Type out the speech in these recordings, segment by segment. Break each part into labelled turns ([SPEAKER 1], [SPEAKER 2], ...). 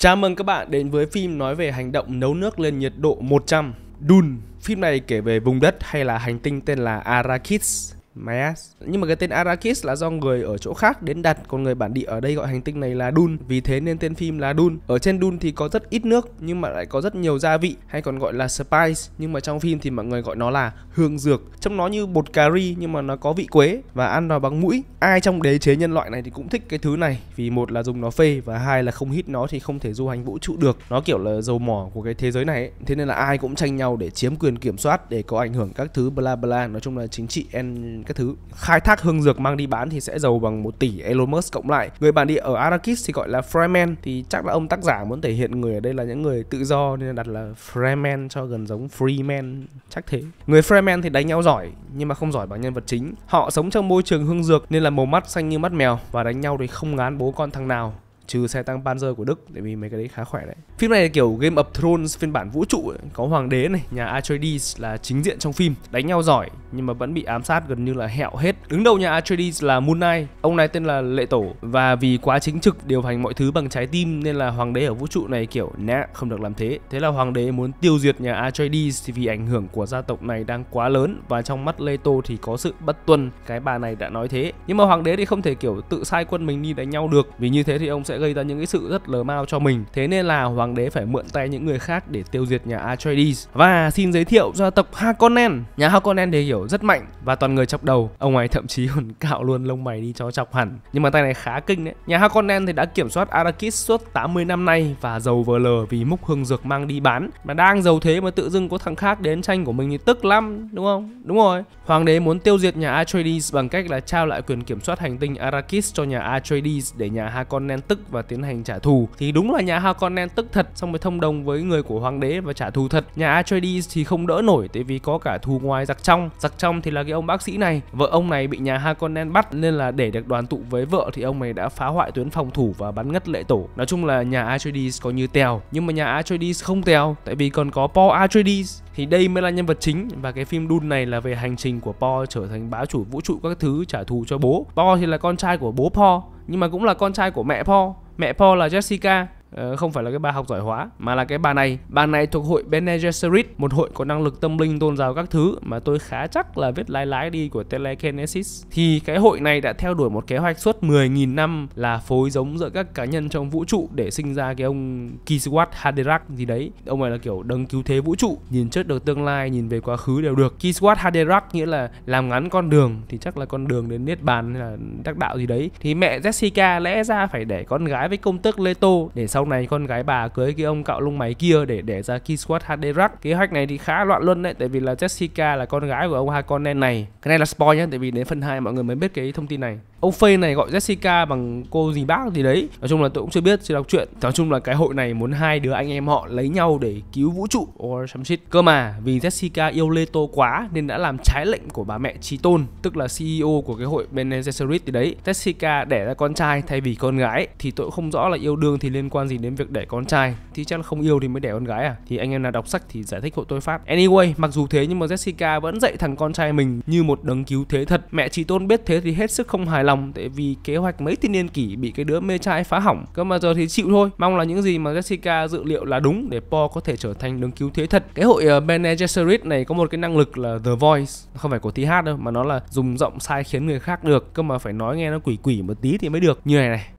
[SPEAKER 1] Chào mừng các bạn đến với phim nói về hành động nấu nước lên nhiệt độ 100 Dun Phim này kể về vùng đất hay là hành tinh tên là Arrakis Mayas. Nhưng mà cái tên Arrakis là do người ở chỗ khác đến đặt, còn người bản địa ở đây gọi hành tinh này là Dun. Vì thế nên tên phim là Dun. Ở trên Dun thì có rất ít nước nhưng mà lại có rất nhiều gia vị hay còn gọi là spice, nhưng mà trong phim thì mọi người gọi nó là hương dược. Trong nó như bột cà ri nhưng mà nó có vị quế và ăn vào bằng mũi. Ai trong đế chế nhân loại này thì cũng thích cái thứ này vì một là dùng nó phê và hai là không hít nó thì không thể du hành vũ trụ được. Nó kiểu là dầu mỏ của cái thế giới này ấy. Thế nên là ai cũng tranh nhau để chiếm quyền kiểm soát để có ảnh hưởng các thứ bla bla, nói chung là chính trị and các thứ khai thác hương dược mang đi bán thì sẽ giàu bằng 1 tỷ Elon Musk cộng lại người bản địa ở Arrakis thì gọi là Fremen thì chắc là ông tác giả muốn thể hiện người ở đây là những người tự do nên đặt là Fremen cho gần giống Freeman chắc thế người Fremen thì đánh nhau giỏi nhưng mà không giỏi bằng nhân vật chính họ sống trong môi trường hương dược nên là màu mắt xanh như mắt mèo và đánh nhau thì không ngán bố con thằng nào trừ xe tăng Panzer của Đức tại vì mấy cái đấy khá khỏe đấy. Phim này là kiểu Game of Thrones phiên bản vũ trụ ấy. có hoàng đế này, nhà Atreides là chính diện trong phim, đánh nhau giỏi nhưng mà vẫn bị ám sát gần như là hẹo hết. Đứng đầu nhà Atreides là Moon Knight, ông này tên là Lệ Tổ và vì quá chính trực điều hành mọi thứ bằng trái tim nên là hoàng đế ở vũ trụ này kiểu nè không được làm thế. Thế là hoàng đế muốn tiêu diệt nhà Atreides thì vì ảnh hưởng của gia tộc này đang quá lớn và trong mắt Lê Tô thì có sự bất tuân, cái bà này đã nói thế. Nhưng mà hoàng đế thì không thể kiểu tự sai quân mình đi đánh nhau được vì như thế thì ông sẽ gây ra những cái sự rất lờ mau cho mình thế nên là hoàng đế phải mượn tay những người khác để tiêu diệt nhà Atreides và xin giới thiệu gia tộc Harkonnen nhà Harkonnen thì hiểu rất mạnh và toàn người chọc đầu ông ấy thậm chí còn cạo luôn lông mày đi cho chọc hẳn nhưng mà tay này khá kinh đấy nhà Harkonnen thì đã kiểm soát Arrakis suốt 80 năm nay và giàu vờ lờ vì múc hương dược mang đi bán mà đang giàu thế mà tự dưng có thằng khác đến tranh của mình thì tức lắm đúng không đúng rồi hoàng đế muốn tiêu diệt nhà Atreides bằng cách là trao lại quyền kiểm soát hành tinh Arrakis cho nhà Atreides để nhà Harkonnen tức và tiến hành trả thù thì đúng là nhà Harkonnen tức thật xong mới thông đồng với người của hoàng đế và trả thù thật nhà Atreides thì không đỡ nổi tại vì có cả thù ngoài giặc trong giặc trong thì là cái ông bác sĩ này vợ ông này bị nhà Harkonnen bắt nên là để được đoàn tụ với vợ thì ông này đã phá hoại tuyến phòng thủ và bắn ngất lệ tổ nói chung là nhà Atreides có như tèo nhưng mà nhà Atreides không tèo tại vì còn có Paul Atreides thì đây mới là nhân vật chính và cái phim Dune này là về hành trình của Po trở thành bá chủ vũ trụ các thứ trả thù cho bố. Po thì là con trai của bố Po, nhưng mà cũng là con trai của mẹ Po mẹ Paul là Jessica Ờ, không phải là cái bà học giỏi hóa mà là cái bà này bà này thuộc hội Bene Gesserit một hội có năng lực tâm linh tôn giáo các thứ mà tôi khá chắc là viết lái lái đi của telekinesis thì cái hội này đã theo đuổi một kế hoạch suốt 10.000 năm là phối giống giữa các cá nhân trong vũ trụ để sinh ra cái ông Kiswat Haderach gì đấy ông này là kiểu đấng cứu thế vũ trụ nhìn trước được tương lai nhìn về quá khứ đều được Kiswat Haderach nghĩa là làm ngắn con đường thì chắc là con đường đến niết bàn hay là đắc đạo gì đấy thì mẹ Jessica lẽ ra phải để con gái với công tước Leto để sau sau này con gái bà cưới cái ông cạo lông mày kia để để ra Key Squad HD Rack kế hoạch này thì khá loạn luân đấy tại vì là Jessica là con gái của ông Harkonnen này cái này là spoil nhé tại vì đến phần 2 mọi người mới biết cái thông tin này ông phê này gọi Jessica bằng cô gì bác gì đấy nói chung là tôi cũng chưa biết chưa đọc chuyện nói chung là cái hội này muốn hai đứa anh em họ lấy nhau để cứu vũ trụ or some shit cơ mà vì Jessica yêu Leto quá nên đã làm trái lệnh của bà mẹ Trí Tôn tức là CEO của cái hội Bene Gesserit thì đấy Jessica đẻ ra con trai thay vì con gái thì tôi cũng không rõ là yêu đương thì liên quan gì đến việc đẻ con trai thì chắc là không yêu thì mới đẻ con gái à thì anh em nào đọc sách thì giải thích hộ tôi phát anyway mặc dù thế nhưng mà Jessica vẫn dạy thằng con trai mình như một đấng cứu thế thật mẹ chị Tôn biết thế thì hết sức không hài lòng lòng tại vì kế hoạch mấy thiên niên kỷ bị cái đứa mê trai phá hỏng cơ mà giờ thì chịu thôi mong là những gì mà Jessica dự liệu là đúng để Paul có thể trở thành đứng cứu thế thật cái hội ờ, Bene Gesserit này có một cái năng lực là The Voice không phải của thi hát đâu mà nó là dùng giọng sai khiến người khác được cơ mà phải nói nghe nó quỷ quỷ một tí thì mới được như này này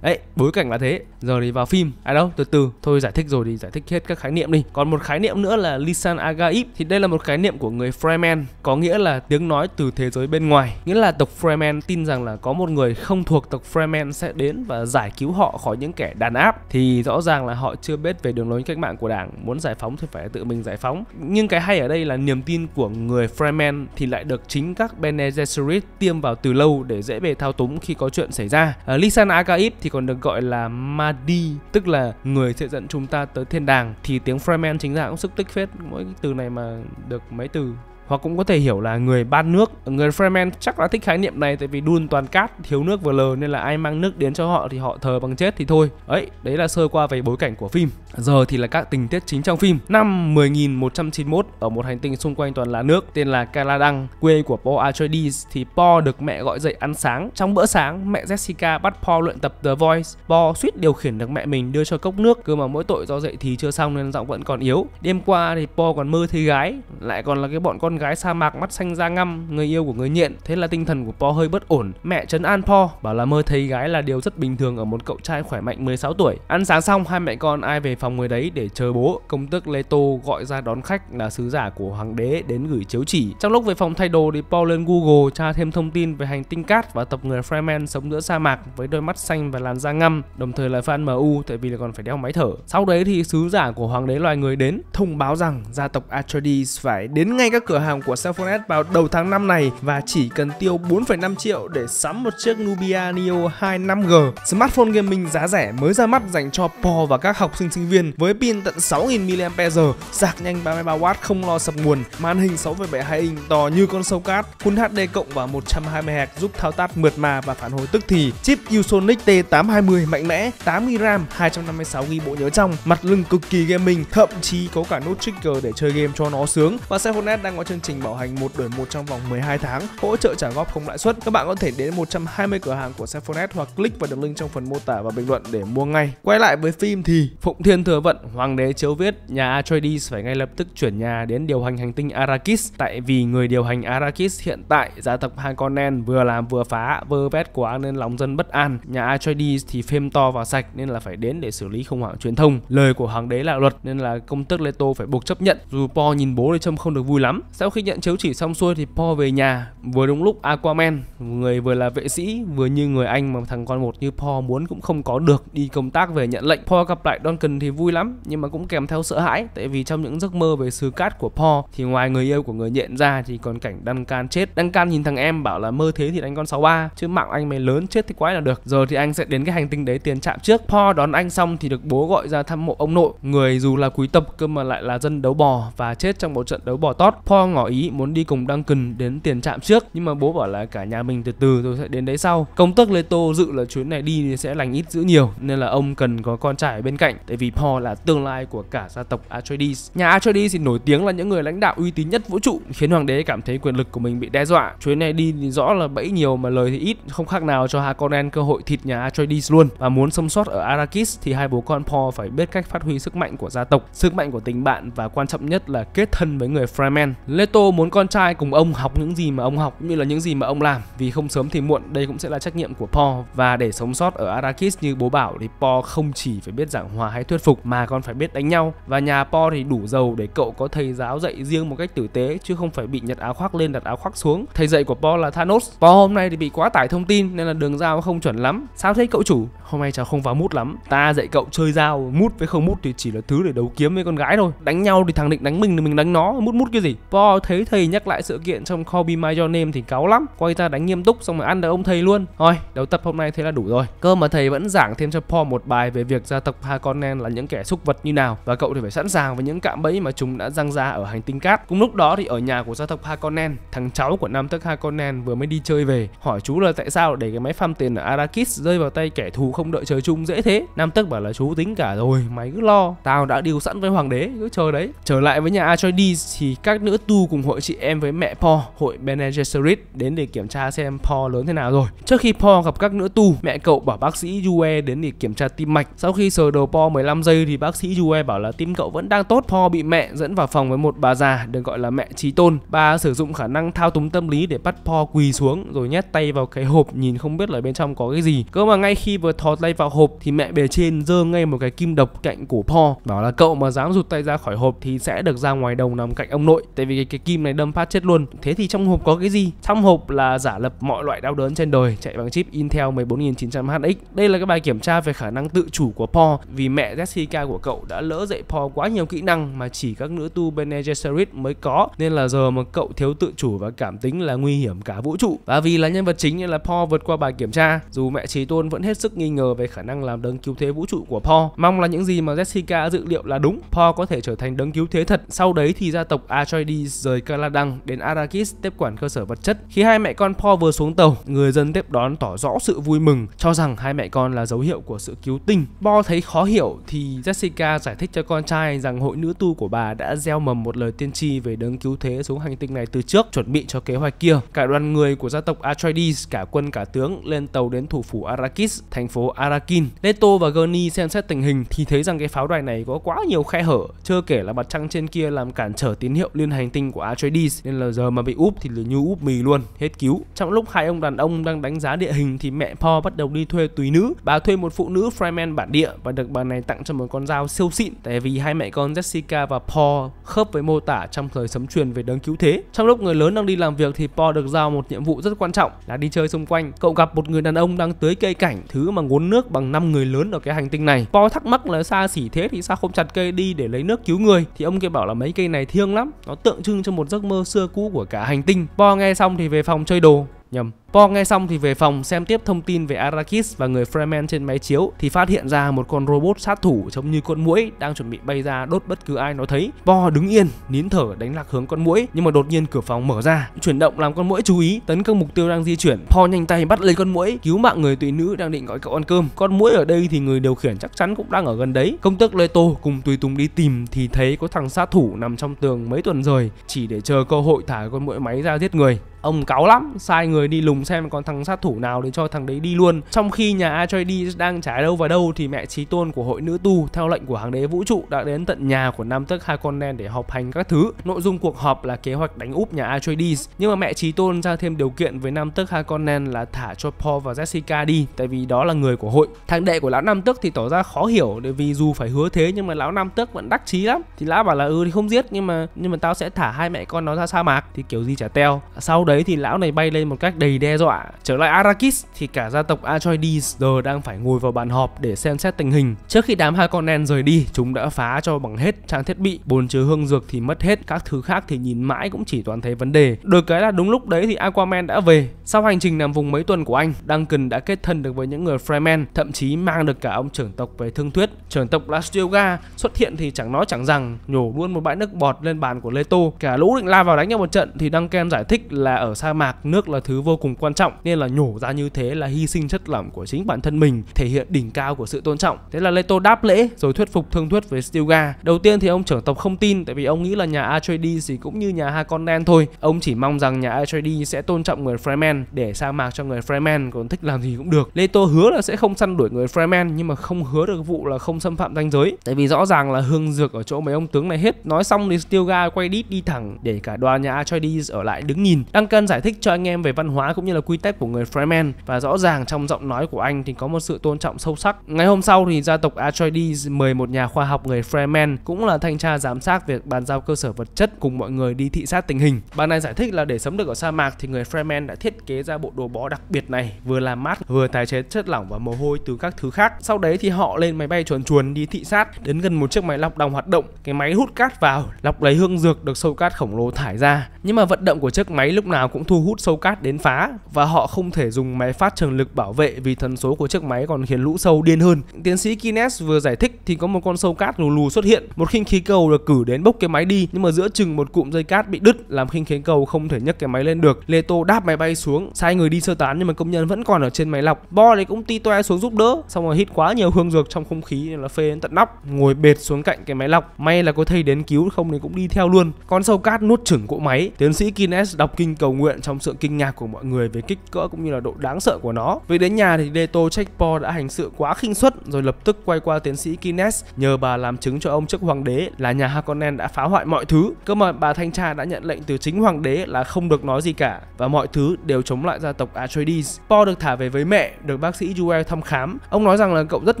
[SPEAKER 1] đấy bối cảnh là thế giờ thì vào phim à đâu từ từ thôi giải thích rồi thì giải thích hết các khái niệm đi còn một khái niệm nữa là lisan agaib thì đây là một khái niệm của người fremen có nghĩa là tiếng nói từ thế giới bên ngoài nghĩa là tộc fremen tin rằng là có một người không thuộc tộc fremen sẽ đến và giải cứu họ khỏi những kẻ đàn áp thì rõ ràng là họ chưa biết về đường lối cách mạng của đảng muốn giải phóng thì phải tự mình giải phóng nhưng cái hay ở đây là niềm tin của người fremen thì lại được chính các Bene Gesserit tiêm vào từ lâu để dễ bề thao túng khi có chuyện xảy ra à, lisan agaib thì còn được gọi là Mahdi tức là người sẽ dẫn chúng ta tới thiên đàng thì tiếng Fremen chính ra cũng sức tích phết mỗi từ này mà được mấy từ hoặc cũng có thể hiểu là người ban nước người Fremen chắc là thích khái niệm này tại vì đun toàn cát thiếu nước vừa lờ nên là ai mang nước đến cho họ thì họ thờ bằng chết thì thôi ấy đấy là sơ qua về bối cảnh của phim giờ thì là các tình tiết chính trong phim năm 10.191 ở một hành tinh xung quanh toàn là nước tên là Caladang quê của Paul Atreides thì Paul được mẹ gọi dậy ăn sáng trong bữa sáng mẹ Jessica bắt Paul luyện tập The Voice Paul suýt điều khiển được mẹ mình đưa cho cốc nước cơ mà mỗi tội do dậy thì chưa xong nên giọng vẫn còn yếu đêm qua thì Paul còn mơ thấy gái lại còn là cái bọn con gái sa mạc mắt xanh da ngăm, người yêu của người nghiện, thế là tinh thần của Po hơi bất ổn. Mẹ trấn an Po, bảo là mơ thấy gái là điều rất bình thường ở một cậu trai khỏe mạnh 16 tuổi. Ăn sáng xong hai mẹ con ai về phòng người đấy để chờ bố. Công tước Leto gọi ra đón khách là sứ giả của hoàng đế đến gửi chiếu chỉ. Trong lúc về phòng thay đồ thì Po lên Google tra thêm thông tin về hành tinh cát và tộc người Fremen sống giữa sa mạc với đôi mắt xanh và làn da ngăm, đồng thời là fan MU tại vì là còn phải đeo máy thở. Sau đấy thì sứ giả của hoàng đế loài người đến thông báo rằng gia tộc Atreides phải đến ngay các cửa hàng hàng của Cellphone S vào đầu tháng 5 này và chỉ cần tiêu 4,5 triệu để sắm một chiếc Nubia Neo 2 5G. Smartphone gaming giá rẻ mới ra mắt dành cho Po và các học sinh sinh viên với pin tận 6.000 mAh, sạc nhanh 33W không lo sập nguồn, màn hình 6,72 inch to như con sâu cát, Full HD cộng và 120Hz giúp thao tác mượt mà và phản hồi tức thì. Chip Usonic T820 mạnh mẽ, 8GB RAM, 256GB bộ nhớ trong, mặt lưng cực kỳ gaming, thậm chí có cả nút trigger để chơi game cho nó sướng và Cellphone S đang có chương trình bảo hành một đổi một trong vòng 12 tháng, hỗ trợ trả góp không lãi suất. Các bạn có thể đến 120 cửa hàng của Sephonet hoặc click vào đường link trong phần mô tả và bình luận để mua ngay. Quay lại với phim thì Phụng Thiên thừa vận, hoàng đế chiếu viết nhà Atreides phải ngay lập tức chuyển nhà đến điều hành hành tinh Arrakis tại vì người điều hành Arrakis hiện tại gia tộc Harkonnen vừa làm vừa phá vơ vét quá nên lòng dân bất an. Nhà Atreides thì phim to và sạch nên là phải đến để xử lý khủng hoảng truyền thông. Lời của hoàng đế là luật nên là công tước Leto phải buộc chấp nhận. Dù Po nhìn bố Lê Trâm không được vui lắm, sau khi nhận chiếu chỉ xong xuôi thì Paul về nhà Vừa đúng lúc Aquaman Người vừa là vệ sĩ vừa như người anh mà thằng con một như Paul muốn cũng không có được Đi công tác về nhận lệnh Paul gặp lại Duncan thì vui lắm Nhưng mà cũng kèm theo sợ hãi Tại vì trong những giấc mơ về xứ cát của Paul Thì ngoài người yêu của người nhện ra thì còn cảnh Duncan chết Duncan nhìn thằng em bảo là mơ thế thì đánh con 63 Chứ mạng anh mày lớn chết thì quái là được Giờ thì anh sẽ đến cái hành tinh đấy tiền chạm trước Paul đón anh xong thì được bố gọi ra thăm mộ ông nội Người dù là quý tộc cơ mà lại là dân đấu bò Và chết trong một trận đấu bò tót Paul ngỏ ý muốn đi cùng Duncan đến tiền trạm trước nhưng mà bố bảo là cả nhà mình từ từ tôi sẽ đến đấy sau. Công tước Leto dự là chuyến này đi thì sẽ lành ít dữ nhiều nên là ông cần có con trai ở bên cạnh tại vì Paul là tương lai của cả gia tộc Atreides. Nhà Atreides thì nổi tiếng là những người lãnh đạo uy tín nhất vũ trụ khiến hoàng đế cảm thấy quyền lực của mình bị đe dọa. Chuyến này đi thì rõ là bẫy nhiều mà lời thì ít, không khác nào cho Harkonnen cơ hội thịt nhà Atreides luôn. Và muốn sống sót ở Arrakis thì hai bố con Paul phải biết cách phát huy sức mạnh của gia tộc, sức mạnh của tình bạn và quan trọng nhất là kết thân với người Fremen. Leto muốn con trai cùng ông học những gì mà ông học cũng như là những gì mà ông làm vì không sớm thì muộn đây cũng sẽ là trách nhiệm của Paul và để sống sót ở Arrakis như bố bảo thì Paul không chỉ phải biết giảng hòa hay thuyết phục mà còn phải biết đánh nhau và nhà Paul thì đủ giàu để cậu có thầy giáo dạy riêng một cách tử tế chứ không phải bị nhặt áo khoác lên đặt áo khoác xuống. Thầy dạy của Paul là Thanos. Paul hôm nay thì bị quá tải thông tin nên là đường dao không chuẩn lắm. Sao thế cậu chủ? Hôm nay cháu không vào mút lắm. Ta dạy cậu chơi dao, mút với không mút thì chỉ là thứ để đấu kiếm với con gái thôi. Đánh nhau thì thằng định đánh mình thì mình đánh nó, mút mút cái gì? Paul thấy thầy nhắc lại sự kiện trong Call Be My Your Name thì cáu lắm quay ra đánh nghiêm túc xong rồi ăn được ông thầy luôn thôi đầu tập hôm nay thế là đủ rồi cơ mà thầy vẫn giảng thêm cho Paul một bài về việc gia tộc Harkonnen là những kẻ xúc vật như nào và cậu thì phải sẵn sàng với những cạm bẫy mà chúng đã răng ra ở hành tinh cát cùng lúc đó thì ở nhà của gia tộc Harkonnen thằng cháu của nam tước Harkonnen vừa mới đi chơi về hỏi chú là tại sao để cái máy farm tiền ở Arakis rơi vào tay kẻ thù không đợi trời chung dễ thế nam tước bảo là chú tính cả rồi mày cứ lo tao đã điều sẵn với hoàng đế cứ chờ đấy trở lại với nhà Atreides thì các nữ tu cùng hội chị em với mẹ Paul, hội Bene Gesserit đến để kiểm tra xem Paul lớn thế nào rồi. Trước khi Paul gặp các nữ tu, mẹ cậu bảo bác sĩ Yue đến để kiểm tra tim mạch. Sau khi sờ đầu Paul 15 giây thì bác sĩ Yue bảo là tim cậu vẫn đang tốt. Paul bị mẹ dẫn vào phòng với một bà già được gọi là mẹ trí tôn. Bà sử dụng khả năng thao túng tâm lý để bắt Paul quỳ xuống rồi nhét tay vào cái hộp nhìn không biết là bên trong có cái gì. Cơ mà ngay khi vừa thò tay vào hộp thì mẹ bề trên giơ ngay một cái kim độc cạnh cổ Paul bảo là cậu mà dám rụt tay ra khỏi hộp thì sẽ được ra ngoài đồng nằm cạnh ông nội. Tại vì cái cái kim này đâm phát chết luôn thế thì trong hộp có cái gì trong hộp là giả lập mọi loại đau đớn trên đời chạy bằng chip Intel 14900HX đây là cái bài kiểm tra về khả năng tự chủ của Po, vì mẹ Jessica của cậu đã lỡ dạy Po quá nhiều kỹ năng mà chỉ các nữ tu Bene Gesserit mới có nên là giờ mà cậu thiếu tự chủ và cảm tính là nguy hiểm cả vũ trụ và vì là nhân vật chính nên là Po vượt qua bài kiểm tra dù mẹ Chí tôn vẫn hết sức nghi ngờ về khả năng làm đấng cứu thế vũ trụ của Po, mong là những gì mà Jessica dự liệu là đúng Po có thể trở thành đấng cứu thế thật sau đấy thì gia tộc Atreides rời Caladang đến Arakis tiếp quản cơ sở vật chất. Khi hai mẹ con Paul vừa xuống tàu, người dân tiếp đón tỏ rõ sự vui mừng, cho rằng hai mẹ con là dấu hiệu của sự cứu tinh. Paul thấy khó hiểu thì Jessica giải thích cho con trai rằng hội nữ tu của bà đã gieo mầm một lời tiên tri về đấng cứu thế xuống hành tinh này từ trước, chuẩn bị cho kế hoạch kia. Cả đoàn người của gia tộc Atreides, cả quân cả tướng lên tàu đến thủ phủ Arakis, thành phố Arakin. Leto và Gurney xem xét tình hình thì thấy rằng cái pháo đài này có quá nhiều khe hở, chưa kể là mặt trăng trên kia làm cản trở tín hiệu liên hành tinh marketing của Atreides nên là giờ mà bị úp thì là như úp mì luôn, hết cứu. Trong lúc hai ông đàn ông đang đánh giá địa hình thì mẹ Po bắt đầu đi thuê tùy nữ. Bà thuê một phụ nữ Freeman bản địa và được bà này tặng cho một con dao siêu xịn tại vì hai mẹ con Jessica và Po khớp với mô tả trong thời sấm truyền về đấng cứu thế. Trong lúc người lớn đang đi làm việc thì Po được giao một nhiệm vụ rất quan trọng là đi chơi xung quanh. Cậu gặp một người đàn ông đang tưới cây cảnh, thứ mà nguồn nước bằng năm người lớn ở cái hành tinh này. Po thắc mắc là xa xỉ thế thì sao không chặt cây đi để lấy nước cứu người? Thì ông kia bảo là mấy cây này thiêng lắm, nó tượng trưng trưng cho một giấc mơ xưa cũ của cả hành tinh. Bo nghe xong thì về phòng chơi đồ. Nhầm, Po nghe xong thì về phòng xem tiếp thông tin về Arrakis và người Fremen trên máy chiếu thì phát hiện ra một con robot sát thủ trông như con muỗi đang chuẩn bị bay ra đốt bất cứ ai nó thấy. Po đứng yên, nín thở đánh lạc hướng con muỗi nhưng mà đột nhiên cửa phòng mở ra, chuyển động làm con muỗi chú ý tấn công mục tiêu đang di chuyển. Po nhanh tay bắt lấy con muỗi, cứu mạng người tùy nữ đang định gọi cậu ăn cơm. Con muỗi ở đây thì người điều khiển chắc chắn cũng đang ở gần đấy. Công tước Leto cùng tùy tùng đi tìm thì thấy có thằng sát thủ nằm trong tường mấy tuần rồi, chỉ để chờ cơ hội thả con muỗi máy ra giết người. Ông cáo lắm, sai người đi lùng cùng xem còn thằng sát thủ nào để cho thằng đấy đi luôn trong khi nhà Atreides đang trái đâu vào đâu thì mẹ trí tôn của hội nữ tu theo lệnh của hoàng đế vũ trụ đã đến tận nhà của nam tước Harkonnen để họp hành các thứ nội dung cuộc họp là kế hoạch đánh úp nhà Atreides nhưng mà mẹ trí tôn ra thêm điều kiện với nam tước Harkonnen là thả cho Paul và Jessica đi tại vì đó là người của hội thằng đệ của lão nam tước thì tỏ ra khó hiểu để vì dù phải hứa thế nhưng mà lão nam tước vẫn đắc chí lắm thì lão bảo là ừ thì không giết nhưng mà nhưng mà tao sẽ thả hai mẹ con nó ra sa mạc thì kiểu gì chả teo sau đấy thì lão này bay lên một cách đầy đen đe dọa. Trở lại Arrakis thì cả gia tộc Atreides giờ đang phải ngồi vào bàn họp để xem xét tình hình. Trước khi đám hai con nen rời đi, chúng đã phá cho bằng hết trang thiết bị, bồn chứa hương dược thì mất hết, các thứ khác thì nhìn mãi cũng chỉ toàn thấy vấn đề. Được cái là đúng lúc đấy thì Aquaman đã về. Sau hành trình nằm vùng mấy tuần của anh, Duncan đã kết thân được với những người Fremen, thậm chí mang được cả ông trưởng tộc về thương thuyết. Trưởng tộc Lastrioga xuất hiện thì chẳng nói chẳng rằng, nhổ luôn một bãi nước bọt lên bàn của Leto. Cả lũ định la vào đánh nhau một trận thì Duncan giải thích là ở sa mạc nước là thứ vô cùng quan trọng nên là nhổ ra như thế là hy sinh chất lỏng của chính bản thân mình thể hiện đỉnh cao của sự tôn trọng thế là Leto đáp lễ rồi thuyết phục thương thuyết với Stilgar đầu tiên thì ông trưởng tộc không tin tại vì ông nghĩ là nhà Atreides thì cũng như nhà Harkonnen thôi ông chỉ mong rằng nhà Atreides sẽ tôn trọng người Fremen để sa mạc cho người Fremen còn thích làm gì cũng được Leto hứa là sẽ không săn đuổi người Fremen nhưng mà không hứa được vụ là không xâm phạm danh giới tại vì rõ ràng là hương dược ở chỗ mấy ông tướng này hết nói xong thì Stilgar quay đít đi thẳng để cả đoàn nhà Atreides ở lại đứng nhìn Duncan giải thích cho anh em về văn hóa cũng như như là quy tắc của người Fremen và rõ ràng trong giọng nói của anh thì có một sự tôn trọng sâu sắc. Ngày hôm sau thì gia tộc Atreides mời một nhà khoa học người Fremen cũng là thanh tra giám sát việc bàn giao cơ sở vật chất cùng mọi người đi thị sát tình hình. Bà này giải thích là để sống được ở sa mạc thì người Fremen đã thiết kế ra bộ đồ bó đặc biệt này vừa làm mát vừa tái chế chất lỏng và mồ hôi từ các thứ khác. Sau đấy thì họ lên máy bay chuồn chuồn đi thị sát đến gần một chiếc máy lọc đồng hoạt động, cái máy hút cát vào lọc lấy hương dược được sâu cát khổng lồ thải ra. Nhưng mà vận động của chiếc máy lúc nào cũng thu hút sâu cát đến phá và họ không thể dùng máy phát trường lực bảo vệ vì thần số của chiếc máy còn khiến lũ sâu điên hơn. Tiến sĩ Kines vừa giải thích thì có một con sâu cát lù lù xuất hiện, một khinh khí cầu được cử đến bốc cái máy đi nhưng mà giữa chừng một cụm dây cát bị đứt làm khinh khí cầu không thể nhấc cái máy lên được. Leto đáp máy bay xuống, sai người đi sơ tán nhưng mà công nhân vẫn còn ở trên máy lọc. Bo đấy cũng ti toe xuống giúp đỡ, xong rồi hít quá nhiều hương dược trong không khí nên là phê đến tận nóc, ngồi bệt xuống cạnh cái máy lọc. May là có thầy đến cứu không thì cũng đi theo luôn. Con sâu cát nuốt chửng cỗ máy. Tiến sĩ Kines đọc kinh cầu nguyện trong sự kinh ngạc của mọi người về kích cỡ cũng như là độ đáng sợ của nó. Về đến nhà thì Deto Checkpo đã hành sự quá khinh suất rồi lập tức quay qua tiến sĩ Kines nhờ bà làm chứng cho ông trước hoàng đế là nhà Harkonnen đã phá hoại mọi thứ. Cơ mà bà thanh tra đã nhận lệnh từ chính hoàng đế là không được nói gì cả và mọi thứ đều chống lại gia tộc Atreides. Po được thả về với mẹ, được bác sĩ Jewel thăm khám. Ông nói rằng là cậu rất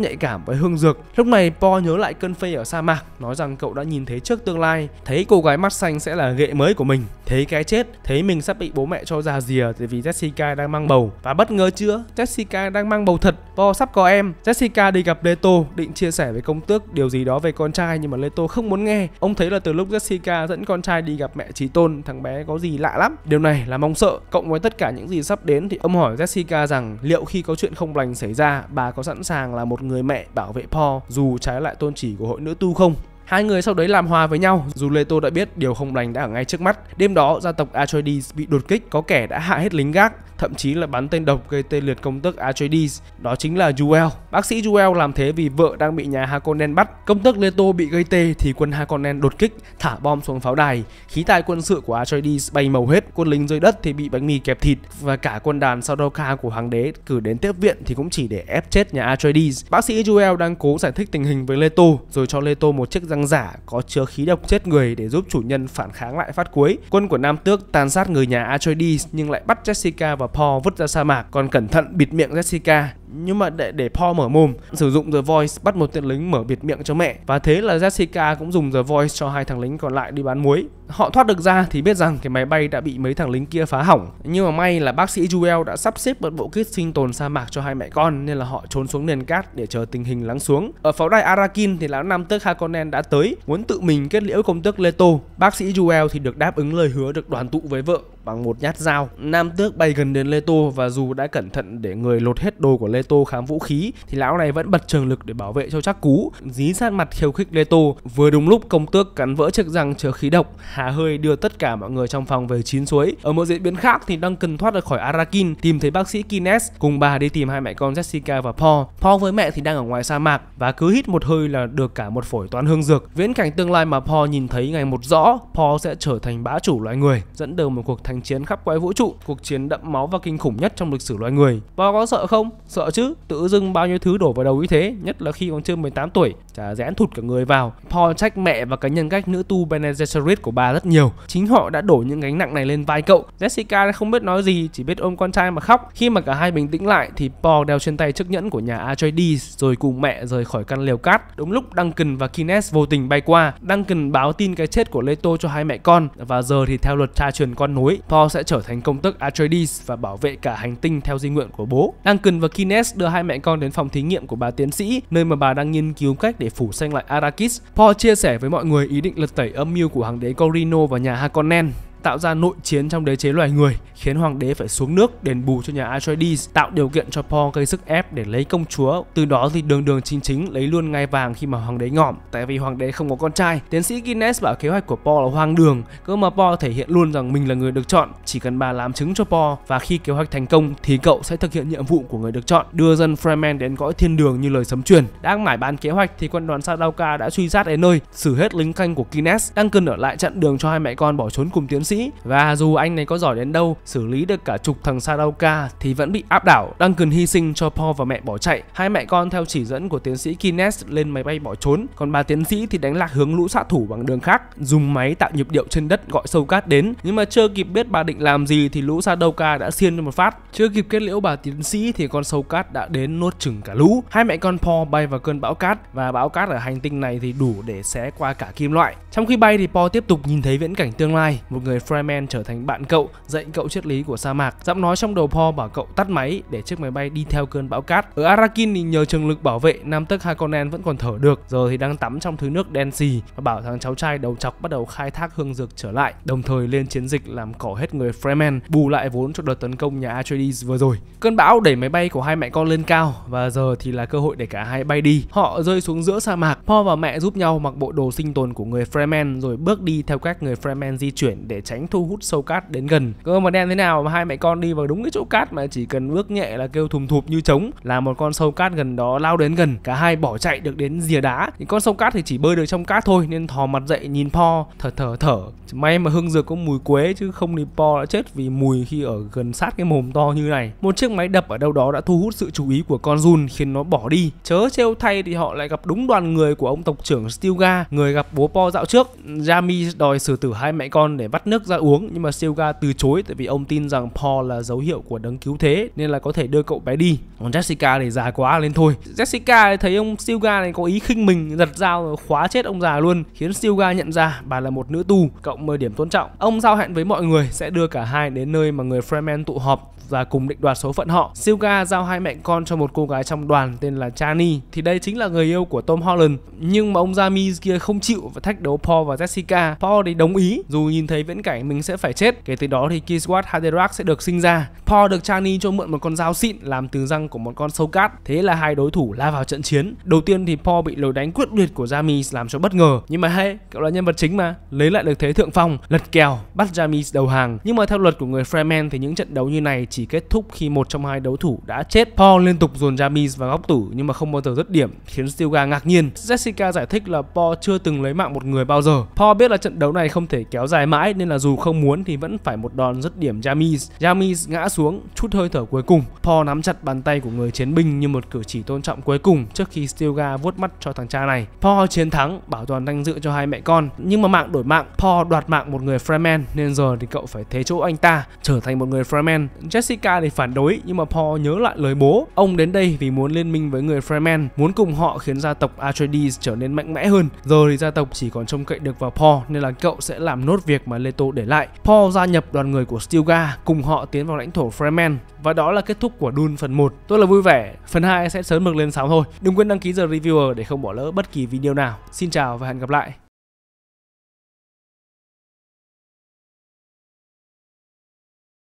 [SPEAKER 1] nhạy cảm với hương dược. Lúc này Po nhớ lại cơn phê ở sa mạc, nói rằng cậu đã nhìn thấy trước tương lai, thấy cô gái mắt xanh sẽ là ghệ mới của mình, thấy cái chết, thấy mình sắp bị bố mẹ cho già rìa vì Jessica đang mang bầu và bất ngờ chưa, Jessica đang mang bầu thật, Po sắp có em. Jessica đi gặp Leto định chia sẻ với công tước điều gì đó về con trai nhưng mà Leto không muốn nghe. Ông thấy là từ lúc Jessica dẫn con trai đi gặp mẹ Trí Tôn, thằng bé có gì lạ lắm. Điều này là mong sợ, cộng với tất cả những gì sắp đến thì ông hỏi Jessica rằng liệu khi có chuyện không lành xảy ra, bà có sẵn sàng là một người mẹ bảo vệ Po dù trái lại tôn chỉ của hội nữ tu không? Hai người sau đấy làm hòa với nhau, dù Leto đã biết điều không lành đã ở ngay trước mắt. Đêm đó, gia tộc Atreides bị đột kích, có kẻ đã hạ hết lính gác, thậm chí là bắn tên độc gây tê liệt công tước Atreides, đó chính là Juel. Bác sĩ Juel làm thế vì vợ đang bị nhà Harkonnen bắt. Công tước Leto bị gây tê thì quân Harkonnen đột kích, thả bom xuống pháo đài. Khí tài quân sự của Atreides bay màu hết, quân lính dưới đất thì bị bánh mì kẹp thịt và cả quân đàn Sadoka của hoàng đế cử đến tiếp viện thì cũng chỉ để ép chết nhà Atreides. Bác sĩ Juel đang cố giải thích tình hình với Leto rồi cho Leto một chiếc răng xăng giả có chứa khí độc chết người để giúp chủ nhân phản kháng lại phát cuối. Quân của Nam Tước tàn sát người nhà Atreides nhưng lại bắt Jessica và Paul vứt ra sa mạc, còn cẩn thận bịt miệng Jessica nhưng mà để để Paul mở mồm sử dụng The Voice bắt một tên lính mở biệt miệng cho mẹ và thế là Jessica cũng dùng The Voice cho hai thằng lính còn lại đi bán muối họ thoát được ra thì biết rằng cái máy bay đã bị mấy thằng lính kia phá hỏng nhưng mà may là bác sĩ Joel đã sắp xếp một bộ kit sinh tồn sa mạc cho hai mẹ con nên là họ trốn xuống nền cát để chờ tình hình lắng xuống ở pháo đài Arakin thì lão nam tước Hakonen đã tới muốn tự mình kết liễu công tước Leto bác sĩ Joel thì được đáp ứng lời hứa được đoàn tụ với vợ bằng một nhát dao. Nam tước bay gần đến Leto và dù đã cẩn thận để người lột hết đồ của Leto khám vũ khí thì lão này vẫn bật trường lực để bảo vệ cho chắc cú, dí sát mặt khiêu khích Leto. Vừa đúng lúc công tước cắn vỡ chiếc răng chứa khí độc, hà hơi đưa tất cả mọi người trong phòng về chín suối. Ở một diễn biến khác thì đang cần thoát được khỏi Arakin, tìm thấy bác sĩ Kines cùng bà đi tìm hai mẹ con Jessica và Paul. Paul với mẹ thì đang ở ngoài sa mạc và cứ hít một hơi là được cả một phổi toán hương dược. Viễn cảnh tương lai mà Paul nhìn thấy ngày một rõ, Paul sẽ trở thành bá chủ loài người, dẫn đầu một cuộc thành cuồng chiến khắp quái vũ trụ, cuộc chiến đậm máu và kinh khủng nhất trong lịch sử loài người. Bo có sợ không? Sợ chứ, tự dưng bao nhiêu thứ đổ vào đầu như thế, nhất là khi còn chưa 18 tuổi, chả rẽn thụt cả người vào. Paul trách mẹ và cái nhân cách nữ tu Bene Gesserit của bà rất nhiều. Chính họ đã đổ những gánh nặng này lên vai cậu. Jessica không biết nói gì, chỉ biết ôm con trai mà khóc. Khi mà cả hai bình tĩnh lại thì Paul đeo trên tay chiếc nhẫn của nhà Atreides rồi cùng mẹ rời khỏi căn lều cát. Đúng lúc Duncan và Kines vô tình bay qua, Duncan báo tin cái chết của Leto cho hai mẹ con và giờ thì theo luật tra truyền con nối Paul sẽ trở thành công tước Atreides và bảo vệ cả hành tinh theo di nguyện của bố. Duncan và Kines đưa hai mẹ con đến phòng thí nghiệm của bà tiến sĩ, nơi mà bà đang nghiên cứu cách để phủ xanh lại Arrakis. Paul chia sẻ với mọi người ý định lật tẩy âm mưu của hoàng đế Corino và nhà Harkonnen tạo ra nội chiến trong đế chế loài người, khiến hoàng đế phải xuống nước đền bù cho nhà Atreides, tạo điều kiện cho Paul gây sức ép để lấy công chúa. Từ đó thì đường đường chính chính lấy luôn ngai vàng khi mà hoàng đế ngỏm, tại vì hoàng đế không có con trai. Tiến sĩ Guinness bảo kế hoạch của Paul là hoang đường, cơ mà Paul thể hiện luôn rằng mình là người được chọn, chỉ cần bà làm chứng cho Paul và khi kế hoạch thành công thì cậu sẽ thực hiện nhiệm vụ của người được chọn, đưa dân Fremen đến cõi thiên đường như lời sấm truyền. Đang mải bán kế hoạch thì quân đoàn Sadauka đã truy sát đến nơi, xử hết lính canh của Guinness, đang cần ở lại chặn đường cho hai mẹ con bỏ trốn cùng tiến sĩ sĩ và dù anh này có giỏi đến đâu xử lý được cả chục thằng Sadauka thì vẫn bị áp đảo cần hy sinh cho Paul và mẹ bỏ chạy hai mẹ con theo chỉ dẫn của tiến sĩ Kines lên máy bay bỏ trốn còn bà tiến sĩ thì đánh lạc hướng lũ xạ thủ bằng đường khác dùng máy tạo nhịp điệu trên đất gọi sâu cát đến nhưng mà chưa kịp biết bà định làm gì thì lũ Sadauka đã xiên cho một phát chưa kịp kết liễu bà tiến sĩ thì con sâu cát đã đến nuốt chừng cả lũ hai mẹ con Paul bay vào cơn bão cát và bão cát ở hành tinh này thì đủ để xé qua cả kim loại trong khi bay thì Paul tiếp tục nhìn thấy viễn cảnh tương lai một người Freeman trở thành bạn cậu, dạy cậu triết lý của sa mạc. Giọng nói trong đầu Paul bảo cậu tắt máy để chiếc máy bay đi theo cơn bão cát. Ở Arakin thì nhờ trường lực bảo vệ, nam tước Harkonnen vẫn còn thở được, giờ thì đang tắm trong thứ nước đen xì và bảo thằng cháu trai đầu chọc bắt đầu khai thác hương dược trở lại, đồng thời lên chiến dịch làm cỏ hết người Freeman, bù lại vốn cho đợt tấn công nhà Atreides vừa rồi. Cơn bão đẩy máy bay của hai mẹ con lên cao và giờ thì là cơ hội để cả hai bay đi. Họ rơi xuống giữa sa mạc, Paul và mẹ giúp nhau mặc bộ đồ sinh tồn của người Fremen rồi bước đi theo cách người Fremen di chuyển để tránh thu hút sâu cát đến gần cơ mà đen thế nào mà hai mẹ con đi vào đúng cái chỗ cát mà chỉ cần bước nhẹ là kêu thùm thụp như trống là một con sâu cát gần đó lao đến gần cả hai bỏ chạy được đến rìa đá thì con sâu cát thì chỉ bơi được trong cát thôi nên thò mặt dậy nhìn po thở thở thở may mà hương dược có mùi quế chứ không thì po đã chết vì mùi khi ở gần sát cái mồm to như này một chiếc máy đập ở đâu đó đã thu hút sự chú ý của con Jun khiến nó bỏ đi chớ trêu thay thì họ lại gặp đúng đoàn người của ông tộc trưởng Stilga người gặp bố po dạo trước Jamie đòi xử tử hai mẹ con để bắt nước nước ra uống nhưng mà Silga từ chối tại vì ông tin rằng Paul là dấu hiệu của đấng cứu thế nên là có thể đưa cậu bé đi. Còn Jessica thì già quá lên thôi. Jessica thấy ông Silga này có ý khinh mình giật dao khóa chết ông già luôn khiến Silga nhận ra bà là một nữ tu cộng 10 điểm tôn trọng. Ông giao hẹn với mọi người sẽ đưa cả hai đến nơi mà người Fremen tụ họp và cùng định đoạt số phận họ. Silga giao hai mẹ con cho một cô gái trong đoàn tên là Chani thì đây chính là người yêu của Tom Holland nhưng mà ông Jamie kia không chịu và thách đấu Paul và Jessica. Paul thì đồng ý dù nhìn thấy viễn cảnh cảnh mình sẽ phải chết. Kể từ đó thì Kiswat Haderach sẽ được sinh ra. Po được Chani cho mượn một con dao xịn làm từ răng của một con sâu cát. Thế là hai đối thủ la vào trận chiến. Đầu tiên thì Po bị lối đánh quyết liệt của Jamis làm cho bất ngờ. Nhưng mà hay, cậu là nhân vật chính mà, lấy lại được thế thượng phong, lật kèo, bắt Jamis đầu hàng. Nhưng mà theo luật của người Fremen thì những trận đấu như này chỉ kết thúc khi một trong hai đối thủ đã chết. Po liên tục dồn Jamis vào góc tủ nhưng mà không bao giờ dứt điểm, khiến Stilga ngạc nhiên. Jessica giải thích là Po chưa từng lấy mạng một người bao giờ. Po biết là trận đấu này không thể kéo dài mãi nên là dù không muốn thì vẫn phải một đòn dứt điểm Jamis. Jamis ngã xuống, chút hơi thở cuối cùng. Paul nắm chặt bàn tay của người chiến binh như một cử chỉ tôn trọng cuối cùng trước khi Stilga vuốt mắt cho thằng cha này. Paul chiến thắng, bảo toàn danh dự cho hai mẹ con. Nhưng mà mạng đổi mạng, Paul đoạt mạng một người Fremen nên giờ thì cậu phải thế chỗ anh ta, trở thành một người Fremen. Jessica thì phản đối nhưng mà Paul nhớ lại lời bố. Ông đến đây vì muốn liên minh với người Fremen, muốn cùng họ khiến gia tộc Atreides trở nên mạnh mẽ hơn. Giờ thì gia tộc chỉ còn trông cậy được vào Paul nên là cậu sẽ làm nốt việc mà Leto Naruto để lại. Paul gia nhập đoàn người của Stilgar cùng họ tiến vào lãnh thổ Fremen và đó là kết thúc của Dune phần 1. Tôi là vui vẻ, phần 2 sẽ sớm được lên sóng thôi. Đừng quên đăng ký giờ Reviewer để không bỏ lỡ bất kỳ video nào. Xin chào và hẹn gặp lại.